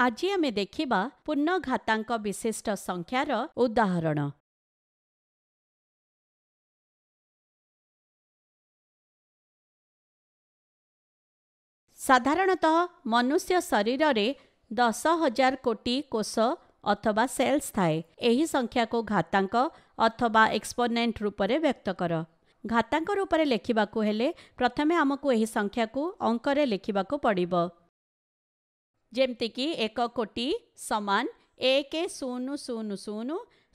आज आमे घातांक विशिष्ट संख्यार उदाहरण साधारणत मनुष्य शरीर रे 10000 कोटी कोष अथवा सेल्स थाए संख्या संख्याको घातांक अथवा एक्सपोन रूपरे व्यक्त गर लेखिबा को हेले प्रथमे आमुकुङ्खाको लेखिबा को पर्व जम्तिक एक कोटि समान एक शून्य शून्य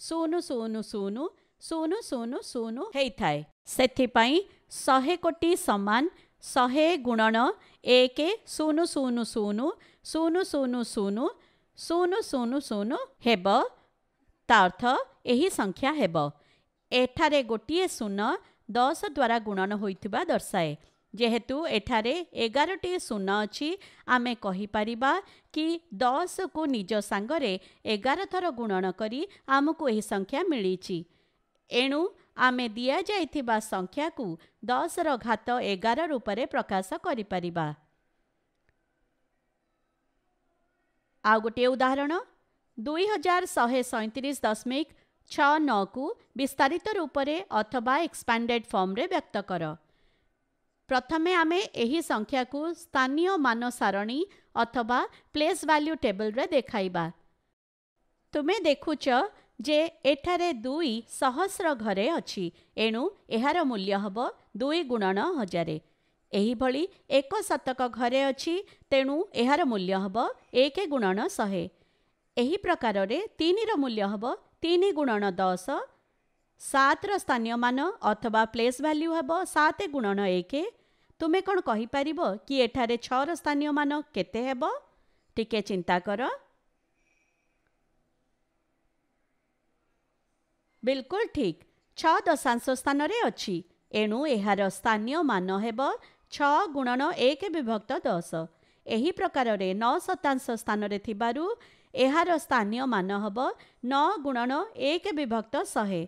शून्य शून्य शून्य शून्य शून्य शून्य शून्य सथे कोटि समान शुणन एक शून्य शून्य शून्य शून्य शून्य शून्य शून्य शून्य शून्य तर्थ यो सङ्ख्या हे एठ गोटिए शून्य दस द्वारा गुणन ଯେହେତୁ ଏଠାରେ ଏଗାରଟି ଶୂନ ଅଛି ଆମେ କହିପାରିବା କି ଦଶକୁ ନିଜ ସାଙ୍ଗରେ ଏଗାର ଥର ଗୁଣନ କରି ଆମକୁ ଏହି ସଂଖ୍ୟା ମିଳିଛି ଏଣୁ ଆମେ ଦିଆଯାଇଥିବା ସଂଖ୍ୟାକୁ ଦଶର ଘାତ ଏଗାର ରୂପରେ ପ୍ରକାଶ କରିପାରିବା ଆଉ ଗୋଟିଏ ଉଦାହରଣ ଦୁଇହଜାର ଶହେ ସଇଁତିରିଶ ଦଶମିକ ଛଅ ନଅକୁ ବିସ୍ତାରିତ ରୂପରେ ଅଥବା ଏକ୍ସପାଣ୍ଡେଡ଼୍ ଫର୍ମରେ ବ୍ୟକ୍ତ କର ପ୍ରଥମେ ଆମେ ଏହି ସଂଖ୍ୟାକୁ ସ୍ଥାନୀୟ ମାନ ସାରଣୀ ଅଥବା ପ୍ଲେସ୍ ଭାଲ୍ୟୁ ଟେବୁଲରେ ଦେଖାଇବା ତୁମେ ଦେଖୁଛ ଯେ ଏଠାରେ ଦୁଇ ସହସ୍ର ଘରେ ଅଛି ଏଣୁ ଏହାର ମୂଲ୍ୟ ହେବ ଦୁଇ ଗୁଣନ ହଜାରେ ଏହିଭଳି ଏକ ଶତକ ଘରେ ଅଛି ତେଣୁ ଏହାର ମୂଲ୍ୟ ହେବ ଏକ ଗୁଣନ ଶହେ ଏହି ପ୍ରକାରରେ ତିନିର ମୂଲ୍ୟ ହେବ ତିନି ଗୁଣନ ଦଶ ସାତର ସ୍ଥାନୀୟ ମାନ ଅଥବା ପ୍ଲେସ୍ ଭାଲ୍ୟୁ ହେବ ସାତ ଗୁଣନ ଏକ ତୁମେ କ'ଣ କହିପାରିବ କି ଏଠାରେ ଛଅର ସ୍ଥାନୀୟ ମାନ କେତେ ହେବ ଟିକେ ଚିନ୍ତା କର ବିଲକୁଲ ଠିକ୍ ଛଅ ଦଶାଂଶ ସ୍ଥାନରେ ଅଛି ଏଣୁ ଏହାର ସ୍ଥାନୀୟ ମାନ ହେବ ଛଅ ଗୁଣନ ଏକ ବିଭକ୍ତ ଦଶ ଏହି ପ୍ରକାରରେ ନଅ ଶତାଂଶ ସ୍ଥାନରେ ଥିବାରୁ ଏହାର ସ୍ଥାନୀୟ ମାନ ହେବ ନଅ ଗୁଣନ ଏକ ବିଭକ୍ତ ଶହେ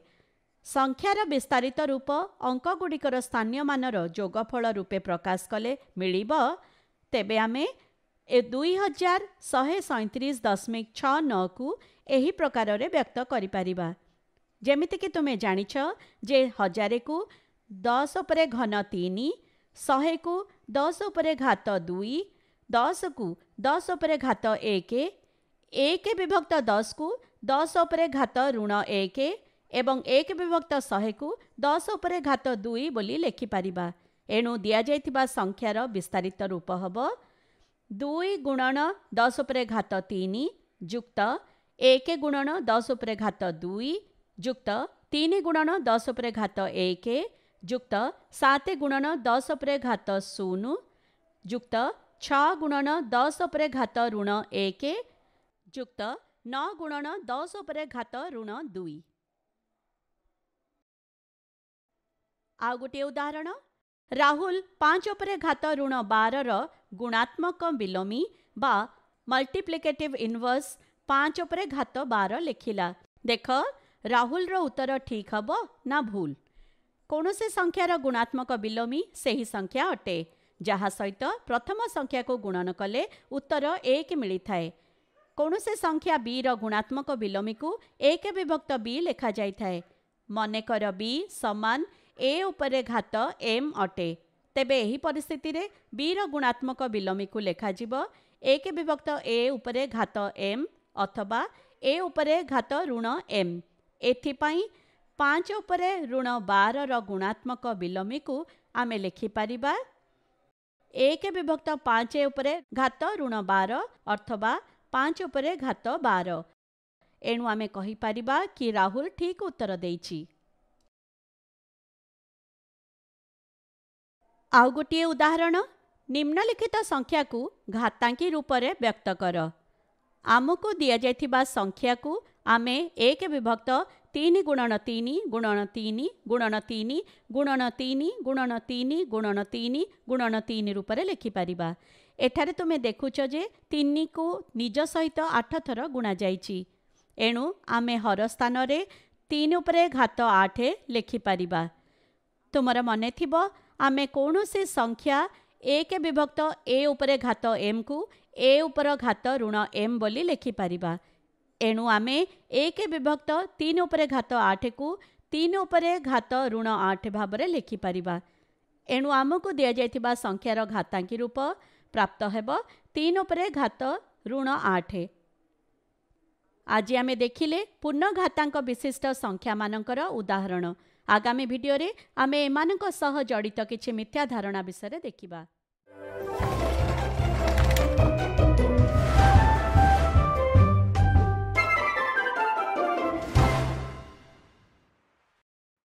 ସଂଖ୍ୟାର ବିସ୍ତାରିତ ରୂପ ଅଙ୍କଗୁଡ଼ିକର ସ୍ଥାନୀୟମାନର ଯୋଗଫଳ ରୂପେ ପ୍ରକାଶ କଲେ ମିଳିବ ତେବେ ଆମେ ଏ ଦୁଇହଜାର ଶହେ ସଇଁତିରିଶ ଦଶମିକ ଛଅ ନଅକୁ ଏହି ପ୍ରକାରରେ ବ୍ୟକ୍ତ କରିପାରିବା ଯେମିତିକି ତୁମେ ଜାଣିଛ ଯେ ହଜାରେକୁ ଦଶ ଉପରେ ଘନ ତିନି ଶହେକୁ ଦଶ ଉପରେ ଘାତ ଦୁଇ ଦଶକୁ ଦଶ ଉପରେ ଘାତ ଏକ ଏକ ବିଭକ୍ତ ଦଶକୁ ଦଶ ଉପରେ ଘାତ ଋଣ ଏକ ଏବଂ ଏକ ବିଭକ୍ତ ଶହେକୁ ଦଶ ଉପରେ ଘାତ ଦୁଇ ବୋଲି ଲେଖିପାରିବା ଏଣୁ ଦିଆଯାଇଥିବା ସଂଖ୍ୟାର ବିସ୍ତାରିତ ରୂପ ହେବ ଦୁଇ ଗୁଣନ ଦଶ ଉପରେ ଘାତ ତିନି ଯୁକ୍ତ ଏକ ଗୁଣନ ଦଶ ଉପରେ ଘାତ ଦୁଇ ଯୁକ୍ତ ତିନି ଗୁଣନ ଦଶ ଉପରେ ଘାତ ଏକ ଯୁକ୍ତ ସାତ ଗୁଣନ ଦଶ ଉପରେ ଘାତ ଶୂନ ଯୁକ୍ତ ଛଅ ଗୁଣନ ଦଶ ଉପରେ ଘାତ ଋଣ ଏକ ଯୁକ୍ତ ନଅ ଗୁଣନ ଦଶ ଉପରେ ଘାତ ଋଣ ଦୁଇ ଆଉ ଗୋଟିଏ ଉଦାହରଣ ରାହୁଲ ପାଞ୍ଚ ଉପରେ ଘାତ ଋଣ ବାରର ଗୁଣାତ୍ମକ ବିଲୋମୀ ବା ମଲ୍ଟିପ୍ଲିକେଟିଭ୍ ଇନଭର୍ସ ପାଞ୍ଚ ଉପରେ ଘାତ ବାର ଲେଖିଲା ଦେଖ ରାହୁଲର ଉତ୍ତର ଠିକ୍ ହେବ ନା ଭୁଲ କୌଣସି ସଂଖ୍ୟାର ଗୁଣାତ୍ମକ ବିଲୋମୀ ସେହି ସଂଖ୍ୟା ଅଟେ ଯାହା ସହିତ ପ୍ରଥମ ସଂଖ୍ୟାକୁ ଗୁଣନ କଲେ ଉତ୍ତର ଏକ ମିଳିଥାଏ କୌଣସି ସଂଖ୍ୟା ବିର ଗୁଣାତ୍ମକ ବିଲୋମୀକୁ ଏକ ବିଭକ୍ତ ବି ଲେଖାଯାଇଥାଏ ମନେକର ବି ସମାନ ଏ ଉପରେ ଘାତ ଏମ୍ ଅଟେ ତେବେ ଏହି ପରିସ୍ଥିତିରେ ବିର ଗୁଣାତ୍ମକ ବିଲମିକୁ ଲେଖାଯିବ ଏକ ବିଭକ୍ତ ଏ ଉପରେ ଘାତ ଏମ୍ ଅଥବା ଏ ଉପରେ ଘାତ ଋଣ ଏମ୍ ଏଥିପାଇଁ ପାଞ୍ଚ ଉପରେ ଋଣ ବାରର ଗୁଣାତ୍ମକ ବିଲମିକୁ ଆମେ ଲେଖିପାରିବା ଏକ ବିଭକ୍ତ ପାଞ୍ଚ ଉପରେ ଘାତ ଋଣ ବାର ଅଥବା ପାଞ୍ଚ ଉପରେ ଘାତ ବାର ଏଣୁ ଆମେ କହିପାରିବା କି ରାହୁଲ ଠିକ୍ ଉତ୍ତର ଦେଇଛି ଆଉ ଗୋଟିଏ ଉଦାହରଣ ନିମ୍ନଲିଖିତ ସଂଖ୍ୟାକୁ ଘାତାଙ୍କୀ ରୂପରେ ବ୍ୟକ୍ତ କର ଆମକୁ ଦିଆଯାଇଥିବା ସଂଖ୍ୟାକୁ ଆମେ ଏକ ବିଭକ୍ତ ତିନି ଗୁଣନ ତିନି ଗୁଣନ ତିନି ଗୁଣନ ତିନି ଗୁଣନ ତିନି ଗୁଣନ ତିନି ଗୁଣନ ତିନି ଗୁଣନ ତିନି ରୂପରେ ଲେଖିପାରିବା ଏଠାରେ ତୁମେ ଦେଖୁଛ ଯେ ତିନିକୁ ନିଜ ସହିତ ଆଠ ଥର ଗୁଣାଯାଇଛି ଏଣୁ ଆମେ ହର ସ୍ଥାନରେ ତିନି ଉପରେ ଘାତ ଆଠ ଲେଖିପାରିବା ତୁମର ମନେ ଥିବ ଆମେ କୌଣସି ସଂଖ୍ୟା ଏକ ବିଭକ୍ତ ଏ ଉପରେ ଘାତ ଏମ୍କୁ ଏ ଉପର ଘାତ ଋଣ ଏମ୍ ବୋଲି ଲେଖିପାରିବା ଏଣୁ ଆମେ ଏକ ବିଭକ୍ତ ତିନି ଉପରେ ଘାତ ଆଠକୁ ତିନି ଉପରେ ଘାତ ଋଣ ଆଠ ଭାବରେ ଲେଖିପାରିବା ଏଣୁ ଆମକୁ ଦିଆଯାଇଥିବା ସଂଖ୍ୟାର ଘାତାଙ୍କି ରୂପ ପ୍ରାପ୍ତ ହେବ ତିନି ଉପରେ ଘାତ ଋଣ ଆଠ ଆଜି ଆମେ ଦେଖିଲେ ପୂର୍ଣ୍ଣଘାତାଙ୍କ ବିଶିଷ୍ଟ ସଂଖ୍ୟାମାନଙ୍କର ଉଦାହରଣ ଆଗାମୀ ଭିଡ଼ିଓରେ ଆମେ ଏମାନଙ୍କ ସହ ଜଡ଼ିତ କିଛି ମିଥ୍ୟା ଧାରଣା ବିଷୟରେ ଦେଖିବା